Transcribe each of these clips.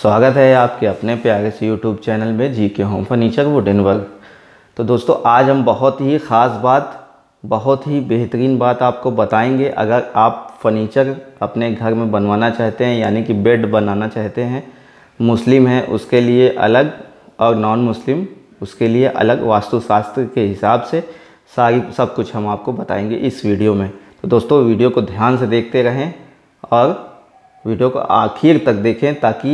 स्वागत है आपके अपने प्यारे से यूट्यूब चैनल में जी के होम फर्नीचर वुडन वर्क तो दोस्तों आज हम बहुत ही ख़ास बात बहुत ही बेहतरीन बात आपको बताएंगे अगर आप फर्नीचर अपने घर में बनवाना चाहते हैं यानी कि बेड बनाना चाहते हैं मुस्लिम है उसके लिए अलग और नॉन मुस्लिम उसके लिए अलग वास्तुशास्त्र के हिसाब से सारी सब कुछ हम आपको बताएंगे इस वीडियो में तो दोस्तों वीडियो को ध्यान से देखते रहें और वीडियो को आखिर तक देखें ताकि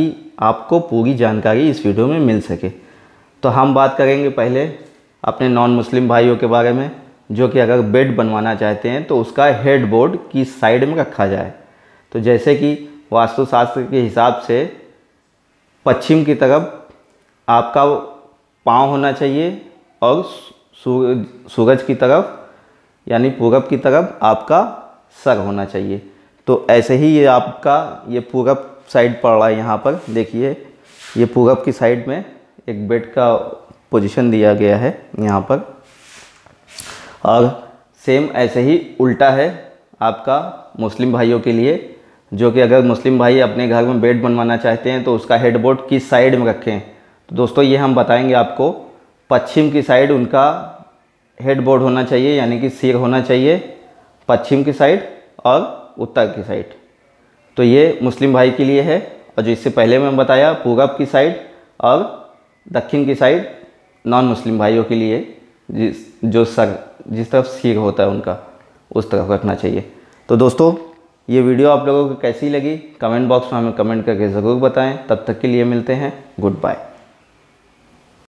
आपको पूरी जानकारी इस वीडियो में मिल सके तो हम बात करेंगे पहले अपने नॉन मुस्लिम भाइयों के बारे में जो कि अगर बेड बनवाना चाहते हैं तो उसका हेड बोर्ड की साइड में रखा जाए तो जैसे कि वास्तुशास्त्र के हिसाब से पश्चिम की तरफ आपका पाँव होना चाहिए और सूरज की तरफ यानी पूरब की तरफ आपका सर होना चाहिए तो ऐसे ही ये आपका ये पूरब साइड पड़ रहा है यहाँ पर देखिए ये पूरब की साइड में एक बेड का पोजीशन दिया गया है यहाँ पर और सेम ऐसे ही उल्टा है आपका मुस्लिम भाइयों के लिए जो कि अगर मुस्लिम भाई अपने घर में बेड बनवाना चाहते हैं तो उसका हेडबोर्ड किस साइड में रखें तो दोस्तों ये हम बताएंगे आपको पश्चिम की साइड उनका हेडबोर्ड होना चाहिए यानी कि सिर होना चाहिए पश्चिम की साइड और उत्तर की साइड तो ये मुस्लिम भाई के लिए है और जो इससे पहले मैं बताया पूरब की साइड और दक्षिण की साइड नॉन मुस्लिम भाइयों के लिए जिस जो सर जिस तरफ सिर होता है उनका उस तरफ रखना चाहिए तो दोस्तों ये वीडियो आप लोगों को कैसी लगी कमेंट बॉक्स में हमें कमेंट करके ज़रूर बताएं तब तक के लिए मिलते हैं गुड बाय